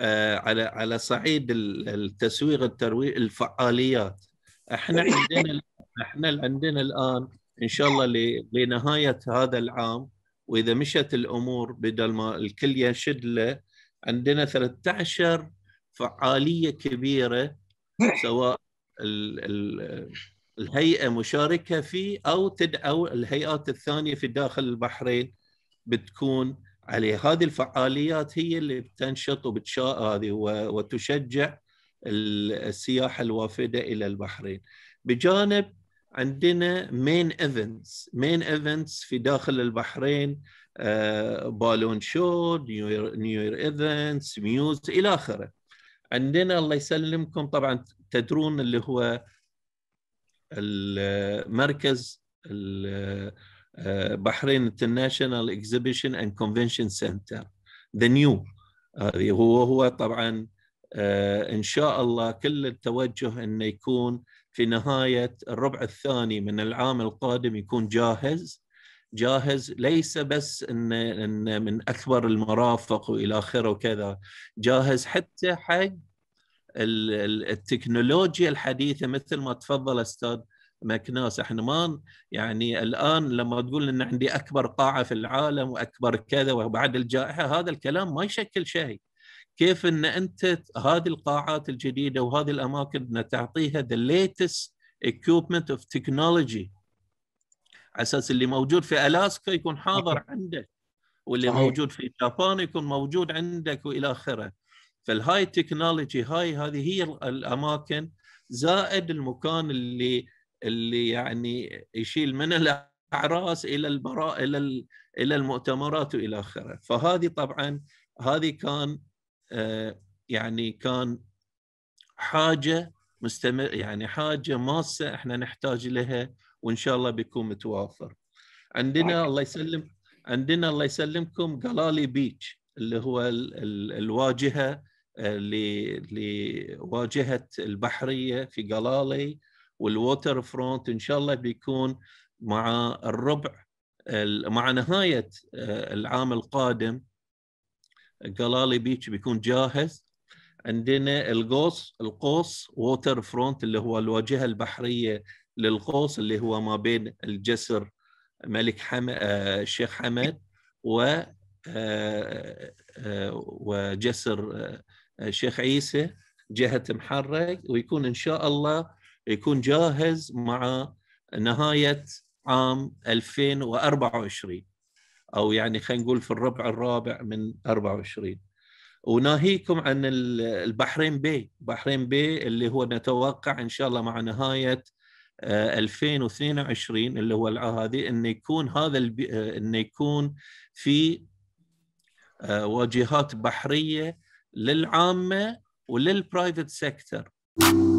آه، على على صعيد التسويق الترويج الفعاليات احنا طيب. عندنا احنا عندنا الان ان شاء الله لنهايه هذا العام واذا مشت الامور بدل ما الكل يشد له عندنا 13 فعاليه كبيره سواء الهيئه مشاركه فيه او تدعو الهيئات الثانيه في داخل البحرين بتكون عليه هذه الفعاليات هي اللي بتنشط وبتشاء هذه وتشجع السياحة الوافدة إلى البحرين بجانب عندنا مين ايفنتس مين ايفنتس في داخل البحرين آه، بالون شو نيو يير ايفنتس ميوز الى اخره عندنا الله يسلمكم طبعا تدرون اللي هو المركز آه، بحرين انترناشونال اكزيبيشن اند كونفنشن سنتر ذا نيو وهو طبعا آه، ان شاء الله كل التوجه انه يكون في نهايه الربع الثاني من العام القادم يكون جاهز جاهز ليس بس إن, إن من اكبر المرافق والى اخره وكذا جاهز حتى حق التكنولوجيا الحديثه مثل ما تفضل استاذ مكناس احنا ما يعني الان لما تقول ان عندي اكبر قاعه في العالم واكبر كذا وبعد الجائحه هذا الكلام ما يشكل شيء كيف ان انت هذه القاعات الجديده وهذه الاماكن ان تعطيها ذا ليتست equipment اوف تكنولوجي على اساس اللي موجود في الاسكا يكون حاضر عندك واللي صحيح. موجود في جابان يكون موجود عندك والى اخره فالهاي تكنولوجي هاي هذه هي الاماكن زائد المكان اللي اللي يعني يشيل من الاعراس الى البراء الى الى المؤتمرات والى اخره فهذه طبعا هذه كان آه، يعني كان حاجه مستمر يعني حاجه ماسه احنا نحتاج لها وان شاء الله بيكون متوافر عندنا الله يسلم عندنا الله يسلمكم قلالي بيتش اللي هو ال ال الواجهه آه، لواجهه البحريه في قلالي والووتر فرونت ان شاء الله بيكون مع الربع مع نهايه آه، العام القادم جلالي بيتش بيكون جاهز عندنا القوس القوس ووتر فرونت اللي هو الواجهه البحريه للقوس اللي هو ما بين الجسر ملك حمد آه، الشيخ حمد و آه، وجسر الشيخ عيسى جهه محرق ويكون ان شاء الله يكون جاهز مع نهايه عام 2024 او يعني خلينا نقول في الربع الرابع من 24 وناهيكم عن البحرين بي بحرين بي اللي هو نتوقع ان شاء الله مع نهايه 2022 آه، اللي هو هذه انه يكون هذا آه، انه يكون في آه، واجهات بحريه للعامه وللبرايفت سيكتور